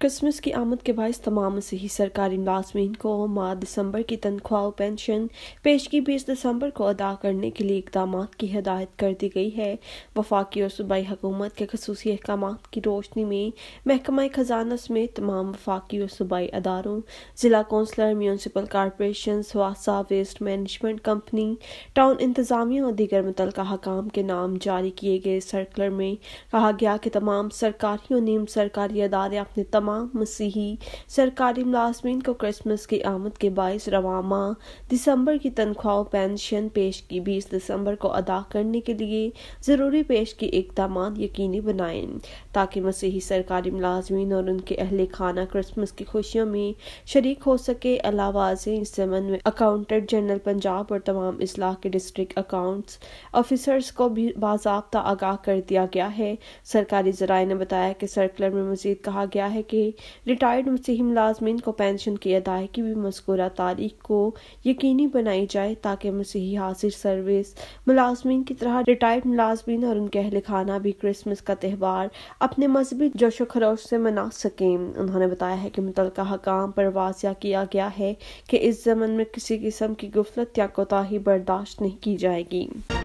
Christmas की आमद के बायस तमाम मसीही सरकारी मुलाजमीन को माह दिसंबर की तनख्वाह पेंशन पेशगी बीस दिसंबर को अदा करने के लिए इकदाम की हदायत कर दी गई है वफाकी और सूबाई हकूमत के खसूसी अहकाम की रोशनी में महकमा खजाना समेत तमाम वफाकी और सूबाई अदारों जिला कौंसलर म्यूनसिपल कॉरपोरेशन हवासा वेस्ट मैनेजमेंट कंपनी टाउन इंतजामिया और दीगर मुतल हकाम के नाम जारी किए गए सर्कुलर में कहा गया कि तमाम सरकारी और नीम सरकारी अदारे अपने तमाम तमाम मसीही सरकारी मुलाजमीन को क्रिसमस की आमद के बायस रवामा दिसंबर की तनख्वाह पेंशन पेश की बीस दिसंबर को अदा करने के लिए ज़रूरी पेश की इकदाम यकीनी बनाए ताकि मसीही सरकारी मुलाजमीन और उनके अहल खाना क्रिसमस की खुशियों में शरीक हो सके अलावा से इस समन में अकाउंटेंट जनरल पंजाब और तमाम इसलाह के डिस्ट्रिक्ट अकाउंट ऑफिसर्स को भी बाबा आगाह कर दिया गया है सरकारी जराये ने बताया कि सर्कुलर में मजीद कहा गया है कि के रिटायर्ड मसीह मुलाजमन को पेंशन की अदायगी की भी मस्कूरा तारीख को यकीनी बनाई जाए ताकि मसीही हासिल सर्विस मुलाजमन की तरह रिटायर्ड मुलाजमन और उनके अहल खाना भी क्रिसमस का त्यौहार अपने मजहबी जोश व खरोश से मना सकें उन्होंने बताया है कि मुतल हकाम पर वाजिया किया गया है कि इस जमन में किसी किस्म की गफलत या कोताही बर्दाश्त नहीं की जाएगी